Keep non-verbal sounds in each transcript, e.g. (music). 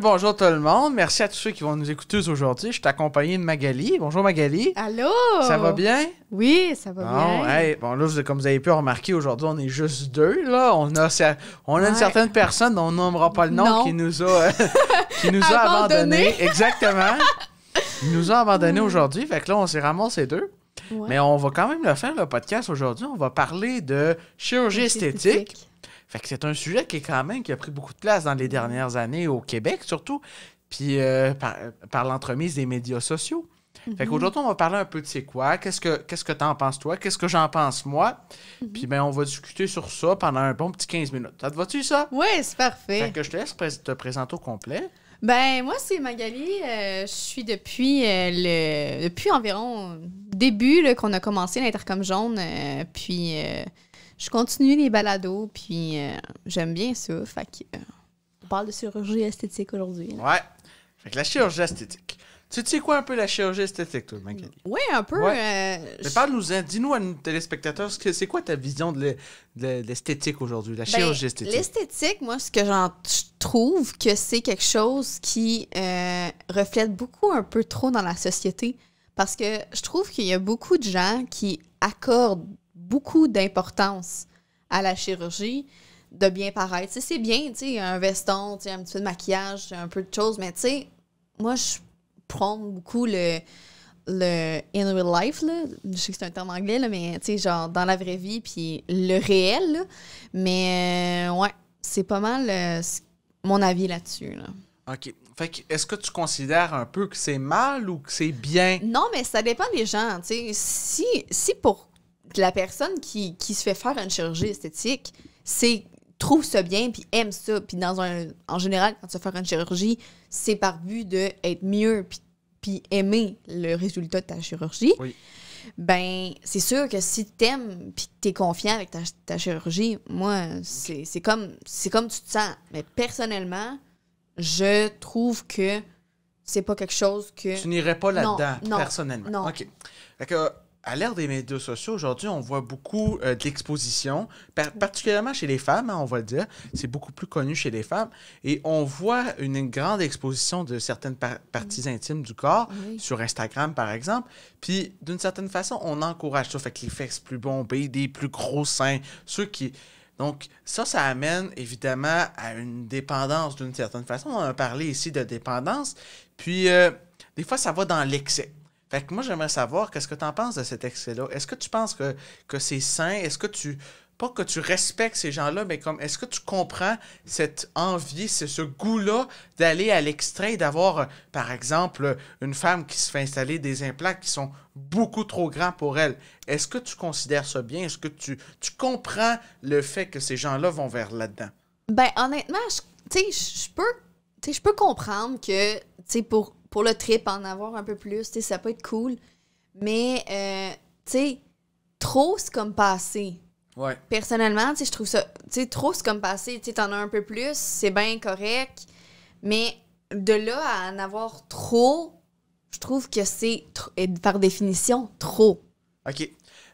bonjour tout le monde. Merci à tous ceux qui vont nous écouter aujourd'hui. Je suis accompagné de Magali. Bonjour Magali. Allô? Ça va bien? Oui, ça va bien. bon, là, comme vous avez pu remarquer, aujourd'hui, on est juste deux. Là. On a, une certaine personne dont on nommera pas le nom qui nous a, euh, (laughs) qui nous a abandonné. Exactement. Il (laughs) nous a abandonné mm. aujourd'hui. Fait que là, on s'est ces deux. Mais on va quand même le faire, le podcast aujourd'hui. On va parler de chirurgie esthétique fait que c'est un sujet qui est quand même qui a pris beaucoup de place dans les dernières années au Québec surtout, puis euh, par, l'entremise des médias sociaux. Fait mhm. qu'aujourd'hui, on va parler un peu de c'est quoi, qu'est-ce que qu'est-ce que t'en penses toi, qu'est-ce que j'en pense moi. Mhm. Puis ben on va discuter sur ça pendant un bon petit 15 minutes. Ça te va-tu ça? Oui, c'est parfait. Fait que je te laisse te présenter au complet. Ben moi c'est Magali, euh, je suis depuis euh, le depuis environ début qu'on a commencé l'intercom jaune puis je continue les balados, puis euh, j'aime bien ça. Fait euh, on parle de chirurgie esthétique aujourd'hui. Ouais. la chirurgie esthétique. Tu sais quoi un peu la chirurgie esthétique, toi, Magali? Oui, un peu. Euh, parle nous dis-nous à nos téléspectateurs, c'est quoi ta vision de l'esthétique aujourd'hui, la ben, chirurgie esthétique? L'esthétique, moi, ce que j'en trouve que c'est quelque chose qui reflète beaucoup un peu trop dans la société. Parce que je trouve qu'il y a beaucoup de gens qui accordent beaucoup d'importance à la chirurgie de bien paraître. c'est bien, tu un veston, un petit peu de maquillage, un peu de choses, mais tu moi, je prends beaucoup le, le in real life, là. Je sais que c'est un terme anglais, mais tu genre dans la vraie vie, puis le réel, Mais euh, ouais, c'est pas mal euh, mon avis là-dessus, OK. Fait est-ce que tu considères un peu que c'est mal ou que c'est bien? Non, mais ça dépend des gens. Si, si pour la personne qui, se fait faire une chirurgie esthétique, c'est trouve ça bien puis aime ça dans en général quand tu vas faire une chirurgie, c'est par but de être mieux puis, aimer le résultat de ta chirurgie. Ben, c'est sûr que si tu aimes puis que tu es confiant avec ta, chirurgie, moi c'est comme c'est comme tu te sens, mais personnellement, je trouve que c'est pas quelque chose que. Tu n'irais pas là-dedans, personnellement. Non. OK à l'ère des médias sociaux, aujourd'hui, on voit beaucoup euh, d'exposition, particulièrement chez les femmes, hein, on va le dire. C'est beaucoup plus connu chez les femmes. Et on voit une, grande exposition de certaines parties mm. intimes du corps, sur Instagram, par exemple. Puis, d'une certaine façon, on encourage ça. Fait que les fesses plus bombées, des plus gros seins, ceux qui... Donc, ça, ça amène évidemment à une dépendance d'une certaine façon. On a parlé ici de dépendance. Puis, euh, des fois, ça va dans l'excès. Fait que moi, j'aimerais savoir qu'est-ce que tu en penses de cet excès-là. Est-ce que tu penses que, que c'est sain? Est-ce que tu. Pas que tu respectes ces gens-là, mais comme est-ce que tu comprends cette envie, ce, ce goût-là d'aller à l'extrait, d'avoir, par exemple, une femme qui se fait installer des implants qui sont beaucoup trop grands pour elle. Est-ce que tu considères ça bien? Est-ce que tu, tu comprends le fait que ces gens-là vont vers là-dedans? Ben honnêtement, je, je peux je peux comprendre que, tu sais, pour pour le trip, en avoir un peu plus, tu sais, ça peut être cool. Mais, euh, tu sais, trop, c'est comme passé. Ouais. Personnellement, tu sais, je trouve ça, tu sais, trop, c'est comme passé. Tu sais, t'en as un peu plus, c'est bien correct. Mais de là à en avoir trop, je trouve que c'est, par définition, trop. OK.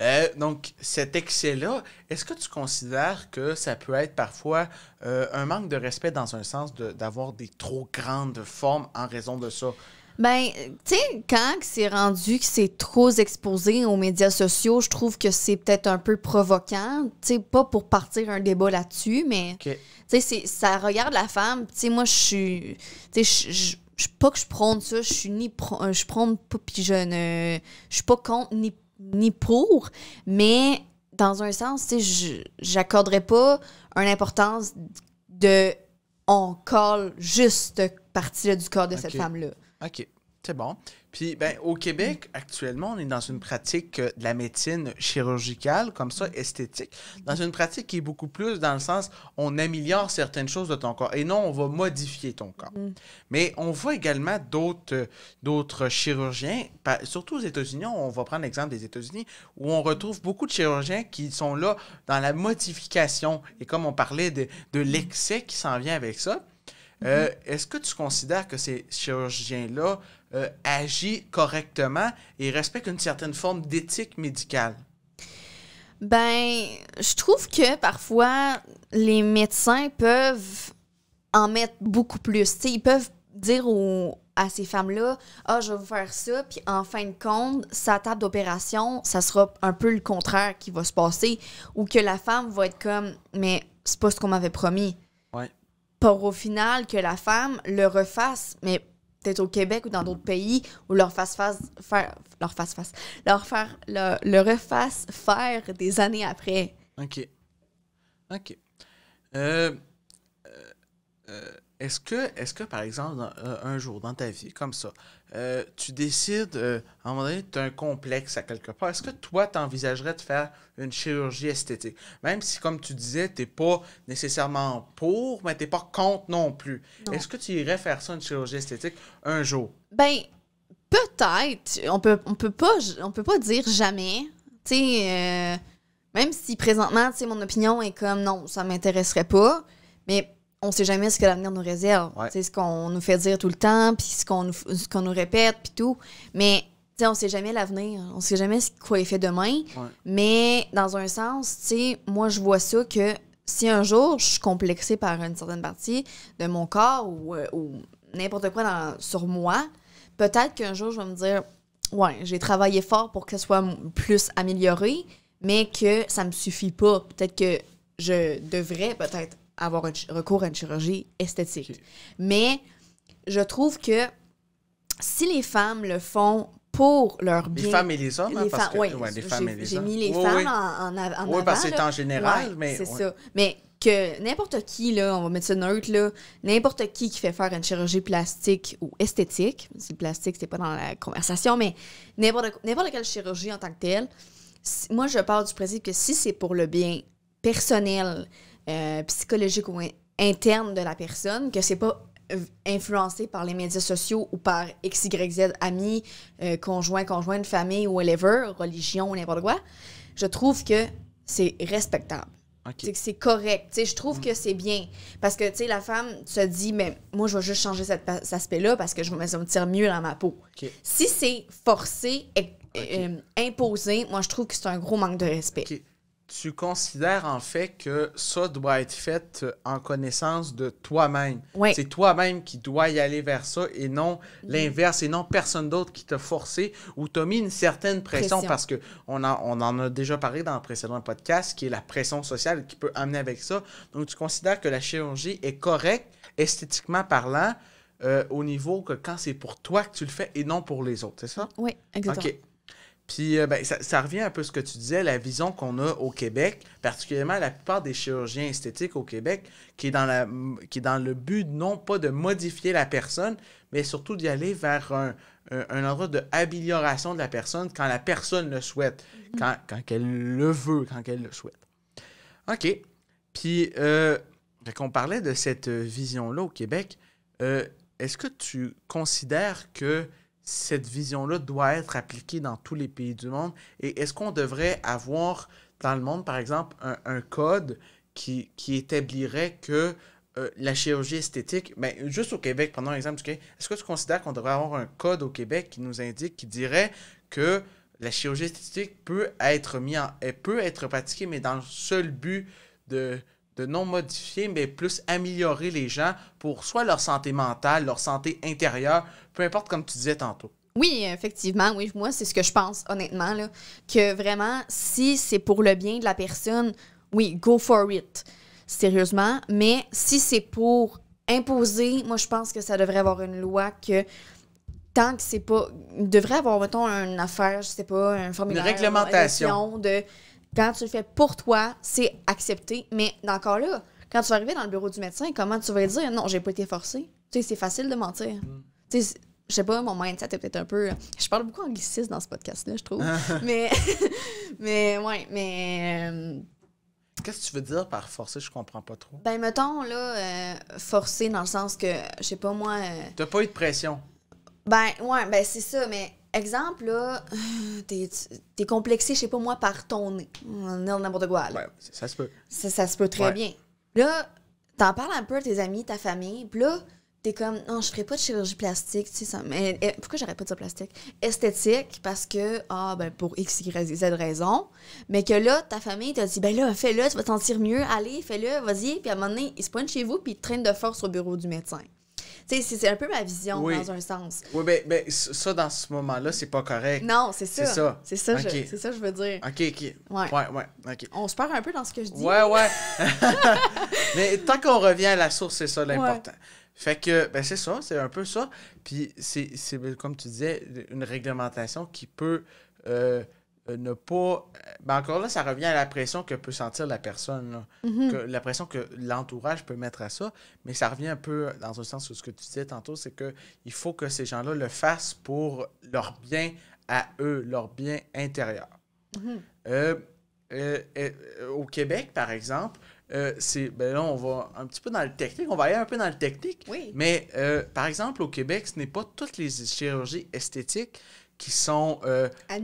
Euh, donc, cet excès-là, est-ce que tu considères que ça peut être parfois euh, un manque de respect dans un sens d'avoir des trop grandes formes en raison de ça? Ben, tu sais, quand c'est rendu que c'est trop exposé aux médias sociaux, je trouve que c'est peut-être un peu provocant. Tu sais, pas pour partir un débat là-dessus, mais tu sais, ça regarde la femme. Tu sais, moi, je suis. Tu sais, je pas que je prône ça, je suis ni euh, je prône pas, puis je ne. suis pas contre ni ni pour, mais dans un sens, tu sais, j'accorderais pas une importance de on colle juste partie du corps de cette femme-là. OK, c'est bon. Puis, ben, au Québec, actuellement, on est dans une pratique euh, de la médecine chirurgicale, comme ça, esthétique, dans une pratique qui est beaucoup plus dans le sens, on améliore certaines choses de ton corps et non, on va modifier ton corps. Mm. Mais on voit également d'autres, euh, d'autres chirurgiens, surtout aux États-Unis, on va prendre l'exemple des États-Unis, où on retrouve beaucoup de chirurgiens qui sont là dans la modification. Et comme on parlait de, l'excès qui s'en vient avec ça, euh, mm-hmm. Est-ce que tu considères que ces chirurgiens-là euh, agit correctement et respecte une certaine forme d'éthique médicale? Ben, je trouve que parfois, les médecins peuvent en mettre beaucoup plus. ils peuvent dire à ces femmes-là, ah, oh, je vais vous faire ça, puis en fin de compte, sa table d'opération, ça sera un peu le contraire qui va se passer, ou que la femme va être comme, mais c'est pas ce qu'on m'avait promis. Ouais. Pour au final que la femme le refasse, mais peut-être au Québec ou dans d'autres pays où leur fasse face faire leur face face leur faire le, reface refasse faire des années après. OK. OK. Euh, est-ce que, est que, par exemple, euh, un jour dans ta vie, comme ça, euh, tu décides, en euh, à un moment donné, tu as un complexe à quelque part, est-ce que toi, tu envisagerais de faire une chirurgie esthétique? Même si, comme tu disais, tu n'es pas nécessairement pour, mais tu n'es pas contre non plus. Est-ce que tu irais faire ça, une chirurgie esthétique, un jour? Ben, peut-être. On peut, on peut pas, on peut pas dire jamais. Tu sais, même si présentement, tu mon opinion est comme non, ça m'intéresserait pas. Mais on sait jamais ce que l'avenir nous réserve. C'est ce qu'on nous fait dire tout le temps, puis ce qu'on nous, répète, puis tout. Mais on sait jamais l'avenir. On sait jamais quoi est fait demain. Mais dans un sens, moi, je vois ça que si un jour je suis complexée par une certaine partie de mon corps ou, euh, n'importe quoi sur moi, peut-être qu'un jour je vais me dire Ouais, j'ai travaillé fort pour que ce soit plus amélioré, mais que ça me suffit pas. Peut-être que je devrais peut-être avoir recours à une chirurgie esthétique. Mais je trouve que si les femmes le font pour leur bien. Les femmes et les hommes, hein, parce que femmes et les J'ai mis les femmes en, avant. Oui, parce que c'est en général, mais. C'est ça. Mais que n'importe qui, là, on va mettre ça neutre, là, n'importe qui qui fait faire une chirurgie plastique ou esthétique, si plastique, c'est pas dans la conversation, mais n'importe, n'importe quelle chirurgie en tant que telle, moi, je pars du principe que si c'est pour le bien personnel, euh, psychologique ou interne de la personne, que c'est pas euh, influencé par les médias sociaux ou par XYZ, Y, Z, amis, euh, conjoints, de famille ou whatever, religion ou n'importe quoi, je trouve que c'est respectable. que C'est correct. je trouve mm. que c'est bien. Parce que la femme se dit, mais moi, je vais juste changer cet aspect-là parce que je vais me sentir mieux dans ma peau. Si c'est forcé, et, imposé, moi, je trouve que c'est un gros manque de respect tu considères en fait que ça doit être fait euh, en connaissance de toi-même. C'est toi-même qui dois y aller vers ça et non l'inverse et non personne d'autre qui t'a forcé ou t'a mis une certaine pression, parce que on, on en a déjà parlé dans le précédent podcast qui est la pression sociale qui peut amener avec ça. Donc tu considères que la chirurgie est correcte esthétiquement parlant euh, au niveau que quand c'est pour toi que tu le fais et non pour les autres, c'est ça? Oui, exactement. Puis euh, ben, ça, ça, revient un peu à ce que tu disais, la vision qu'on a au Québec, particulièrement la plupart des chirurgiens esthétiques au Québec, qui est dans, la, qui est dans le but non pas de modifier la personne, mais surtout d'y aller vers un, un, endroit de amélioration de la personne quand la personne le souhaite, mm-hmm. quand, quand elle le veut, quand elle le souhaite. OK. Puis, euh, qu'on parlait de cette vision-là au Québec, euh, est-ce que tu considères que cette vision-là doit être appliquée dans tous les pays du monde? Et est-ce qu'on devrait avoir dans le monde, par exemple, un, code qui, établirait que euh, la chirurgie esthétique, ben, juste au Québec, prenons l'exemple du Québec, est-ce que tu considères qu'on devrait avoir un code au Québec qui nous indique, qui dirait que la chirurgie esthétique peut être, mise en, peut être pratiquée, mais dans le seul but de, non modifier, mais plus améliorer les gens pour soit leur santé mentale, leur santé intérieure, peu importe comme tu disais tantôt. Oui, effectivement, oui, moi, c'est ce que je pense, honnêtement, là, que vraiment, si c'est pour le bien de la personne, oui, go for it, sérieusement, mais si c'est pour imposer, moi, je pense que ça devrait avoir une loi que tant que c'est pas. devrait avoir, mettons, une affaire, je sais pas, un formulaire. Une réglementation. de quand tu le fais pour toi, c'est accepté. Mais encore là, quand tu vas arriver dans le bureau du médecin, comment tu vas dire non, j'ai pas été forcé? Tu sais, c'est facile de mentir. Mm. Tu sais, je sais pas, mon mindset est peut-être un peu. Je parle beaucoup angliciste dans ce podcast-là, je trouve. (laughs) mais, (laughs) mais, ouais, mais. Euh, Qu'est-ce que tu veux dire par forcer? Je comprends pas trop. Ben, mettons, là, euh, forcer dans le sens que, je sais pas, moi. Tu euh, T'as pas eu de pression? Ben, ouais, ben, c'est ça, mais Exemple, là, (sighs) t'es complexé, je sais pas moi, par ton nez. N'importe quoi. de Ouais, ça se peut. Ça, se peut très bien. Là, t'en parles un peu à tes amis, ta famille, puis là, t'es comme, non, je ferai pas de chirurgie plastique, tu ça. Mais, eh, pourquoi j'aurais pas de ça plastique? Esthétique, parce que, ah, ben, pour X, Y, Z raison. Mais que là, ta famille t'a dit, ben là, fais-le, tu vas te sentir mieux, allez, fais-le, vas-y. Puis à un moment donné, se pointe chez vous, puis il traîne de force au bureau du médecin c'est un peu ma vision dans un sens. Oui, mais, ben, ben, ça, dans ce moment-là, c'est pas correct. Non, c'est ça. C'est ça. C'est ça, je, ça, je veux dire. OK, OK. Ouais. ouais, ouais. On se perd un peu dans ce que je dis. Ouais, ouais. (laughs) (laughs) mais tant qu'on revient à la source, c'est ça l'important. Fait que, ben c'est ça, c'est un peu ça. Puis c'est, comme tu disais, une réglementation qui peut euh, euh, ne pas. Euh, ben encore là, ça revient à la pression que peut sentir la personne, mhm. que, la pression que l'entourage peut mettre à ça, mais ça revient un peu dans un sens sur ce que tu disais tantôt, c'est que il faut que ces gens-là le fassent pour leur bien à eux, leur bien intérieur. Mhm. Euh, au Québec, par exemple, c'est ben là on va un petit peu dans le technique, on va aller un peu dans le technique, mais par exemple au Québec, ce n'est pas toutes les chirurgies esthétiques qui sont euh, euh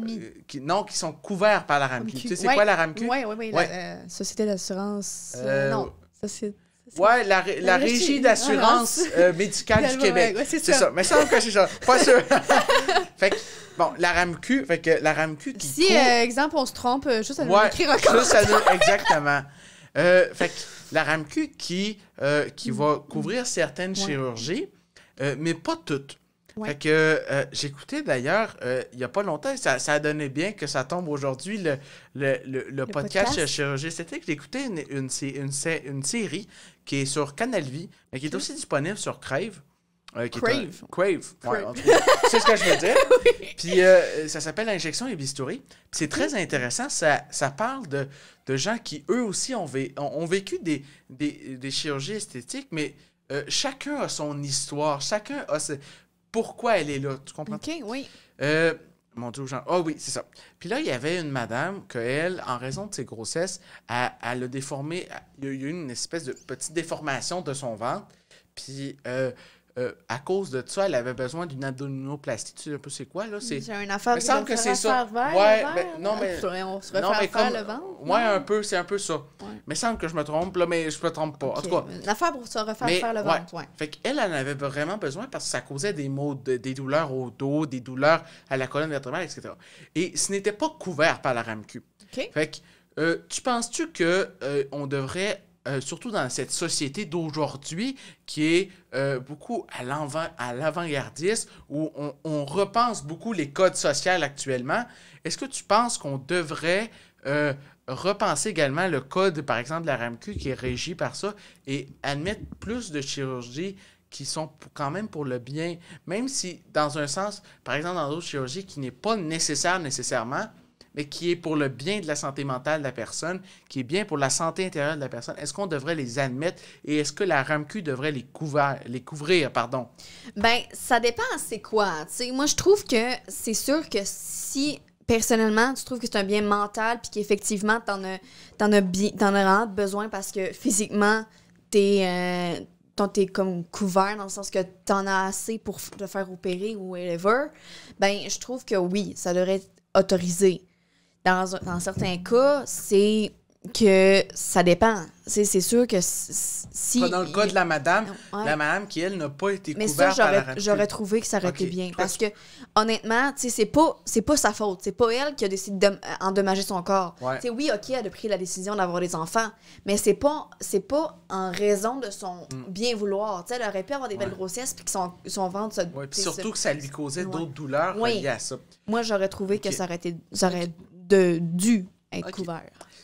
non qui sont couverts par la RAMQ. Tu sais c'est quoi la RAMQ Oui, oui, oui. La, société d'assurance. Euh, euh, non, société. Ouais, la, la, régie d'assurance médicale du (laughs) Québec. c'est ça. Mais ça, on c'est ça. Pas sûr. (laughs) fait que, bon, la RAMQ, fait que la RAMQ qui. Si, exemple, on se trompe, juste à nous écrire Juste exactement. fait la RAMQ qui, qui mm. va couvrir certaines chirurgies, mais pas toutes. Fait que euh, j'écoutais d'ailleurs, euh, il n'y a pas longtemps, ça, a donné bien que ça tombe aujourd'hui, le, le, le, podcast, Chirurgie esthétique. J'écoutais une, une, série qui est sur Canal Vie, mais qui est aussi disponible sur Crave. Euh, Crave. Crave. c'est ce que je veux dire. (laughs) Puis ça s'appelle Injection et Bistouri. c'est très intéressant. Ça, ça parle de, gens qui, eux aussi, ont, ont, vécu des, des, chirurgies esthétiques, mais chacun a son histoire. Chacun a. Ses pourquoi elle est là. Tu comprends? OK, oui. Euh, mon Dieu, ah oh, oui, c'est ça. Puis là, il y avait une madame que elle, en raison de ses grossesses, elle, a a déformé, il y a eu une espèce de petite déformation de son ventre. Puis euh, euh, à cause de ça, elle avait besoin d'une abdominoplastie. Tu sais un peu c'est quoi, là? C'est un affaire pour semble que c'est ça. ouais, ben, non, hein? mais... On se refaire le ventre? Ouais, un peu, c'est un peu ça. Mais il semble que je me trompe, là, mais je me trompe pas. En tout cas... Une affaire pour se refaire le ventre, ouais. Fait qu'elle en avait vraiment besoin parce que ça causait des maux, des douleurs au dos, des douleurs à la colonne vertébrale, etc. Et ce n'était pas couvert par la RAMQ. OK. Fait euh, tu penses-tu que euh, on devrait euh, surtout dans cette société d'aujourd'hui qui est euh, beaucoup à l'avant-gardiste, où on, repense beaucoup les codes sociaux actuellement. Est-ce que tu penses qu'on devrait euh, repenser également le code, par exemple, de la RAMQ qui est régi par ça et admettre plus de chirurgies qui sont quand même pour le bien, même si dans un sens, par exemple, dans d'autres chirurgies qui n'est pas nécessaire nécessairement, mais qui est pour le bien de la santé mentale de la personne, qui est bien pour la santé intérieure de la personne, est-ce qu'on devrait les admettre et est-ce que la RAMQ devrait les, couvrir, les couvrir? Pardon? Ben, ça dépend, c'est quoi. moi, je trouve que c'est sûr que si personnellement, tu trouves que c'est un bien mental, puis qu'effectivement, tu en as, as besoin parce que physiquement, t'es euh, es comme couvert dans le sens que tu en as assez pour te faire opérer ou whatever, ben je trouve que oui, ça devrait être autorisé dans, certains cas, c'est que ça dépend. C'est sûr que si. Dans le cas de la madame, la madame qui, elle, n'a pas été Mais ça, par j'aurais trouvé que ça aurait été bien. Parce que, honnêtement, c'est pas, pas sa faute. C'est pas elle qui a décidé d'endommager euh, son corps. Oui, OK, elle a pris la décision d'avoir des enfants, mais c'est pas, pas en raison de son mm. bien vouloir. sais elle aurait pu avoir des belles grossesses puis que son, ventre se. surtout que ça lui causait d'autres douleurs liées à ça. Moi, j'aurais trouvé que ça aurait, été, ça aurait de dû être couvert.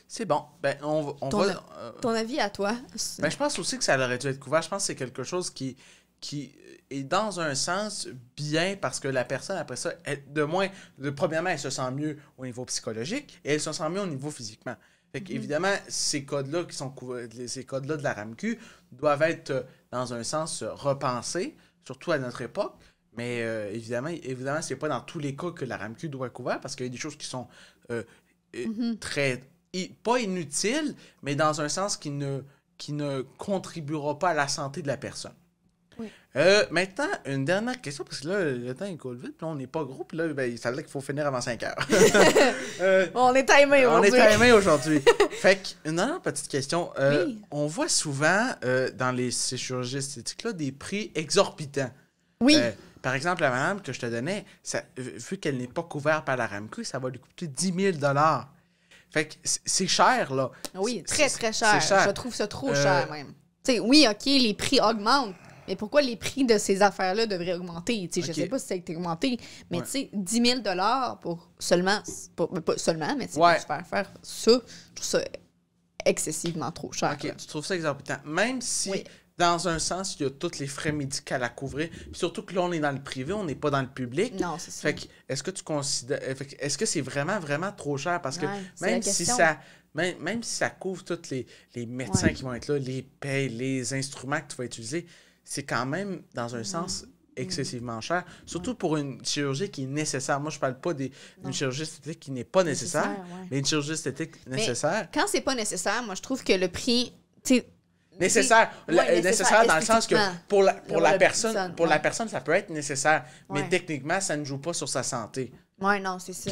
C'est bon. Ben, on, ton, euh, ton avis à toi? mais ben, je pense aussi que ça aurait dû être couvert. Je pense que c'est quelque chose qui, qui est dans un sens bien parce que la personne, après ça, elle, de moins, de, premièrement, elle se sent mieux au niveau psychologique et elle se sent mieux au niveau physiquement. Fait mhm. Évidemment, ces codes-là qui sont couverts, ces codes-là de la RAMQ doivent être, euh, dans un sens, euh, repensés, surtout à notre époque. Mais évidemment, évidemment, c'est pas dans tous les cas que la RAMQ doit être parce qu'il y a des choses qui sont euh, mhm. très. pas inutile, mais dans un sens qui ne, qui ne contribuera pas à la santé de la personne. Euh, maintenant, une dernière question, parce que là, le temps il coule vite, puis là, on n'est pas gros, puis là, ben, ça veut qu'il faut finir avant 5 heures. (laughs) Euh, on est timé aujourd'hui. On est aujourd'hui. fait qu'une dernière petite question. On voit souvent dans les, chirurgies esthétiques-là des prix exorbitants. Oui. Par exemple, la madame que je te donnais, vu qu'elle n'est pas couverte par la RAMQ, ça va lui coûter 10 000 Fait que c'est cher, là. Oui, très, très cher. Je trouve ça trop euh, cher, même. oui, OK, les prix augmentent, mais pourquoi les prix de ces affaires-là devraient augmenter? Je ne sais pas si ça a été augmenté, mais 10 000 pour seulement, seulement, mais pour faire ça, je trouve ça excessivement trop cher. OK, tu trouves ça exorbitant. Même si dans un sens, il y a tous les frais médicaux à couvrir. surtout que là, on est dans le privé, on n'est pas dans le public. Non, c'est ça. Fait est-ce que tu considères. Euh, est-ce que c'est vraiment, vraiment trop cher? Parce que même si ça. Même, si ça couvre tous les, les médecins qui vont être là, les payes, les instruments que tu vas utiliser, c'est quand même, dans un sens, mm. excessivement cher, surtout pour une chirurgie qui est nécessaire. Moi, je parle pas d'une chirurgie esthétique qui n'est pas nécessaire, mais une chirurgie esthétique nécessaire. quand c'est pas nécessaire, moi, je trouve que le prix, Nécessaire, nécessaire, dans le sens que pour la, pour la, personne, pour la personne, ça peut être nécessaire, mais techniquement, ça ne joue pas sur sa santé. Oui, non, c'est ça.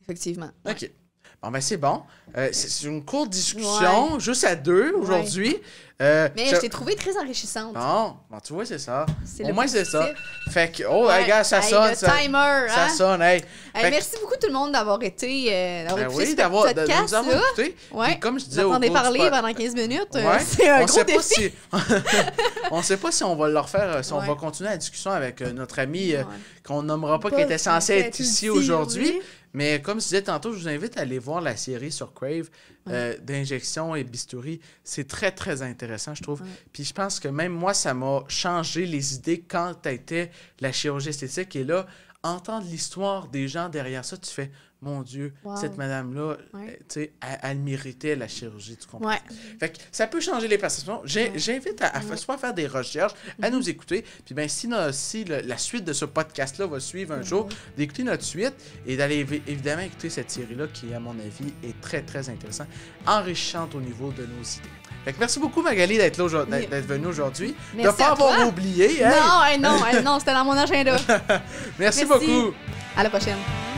Effectivement. OK. Bon, ben c'est bon. Euh, c'est une courte discussion, juste à deux aujourd'hui. Euh, mais je, t'ai trouvé très enrichissante. Non, tu vois, c'est ça. Au moins, c'est ça. Fait que, oh, les gars, ça sonne. Le ça, timer, hein? sonne, hey. merci beaucoup tout le monde d'avoir été. Euh, ben oui, d'avoir nous écouté. Ouais. Comme je disais au début. parlé pendant 15 minutes. Euh, c'est un on gros sait défi. Pas si... (laughs) on sait pas si on va le refaire, si on va continuer la discussion avec notre ami qu'on nommera pas, qui était censé être ici aujourd'hui. Mais comme je disais tantôt, je vous invite à aller voir la série sur Crave euh, d'injection et bistouri. C'est très, très intéressant, je trouve. Puis je pense que même moi, ça m'a changé les idées quand tu étais la chirurgie esthétique. Et là, entendre l'histoire des gens derrière ça, tu fais mon Dieu, cette madame-là, euh, elle, méritait la chirurgie, du comprends? Fait que ça peut changer les perceptions. J'invite à, soit faire des recherches, à mm-hmm. nous écouter, puis ben si, la suite de ce podcast-là va suivre un mm-hmm. jour, d'écouter notre suite et d'aller évidemment écouter cette série-là qui, à mon avis, est très, très intéressante, enrichante au niveau de nos idées. Fait que merci beaucoup, Magali, d'être là d'être venue aujourd'hui. De ne pas avoir oublié. Hein? Non, eh non, (laughs) eh non, c'était dans mon agenda. (laughs) merci beaucoup. À la prochaine.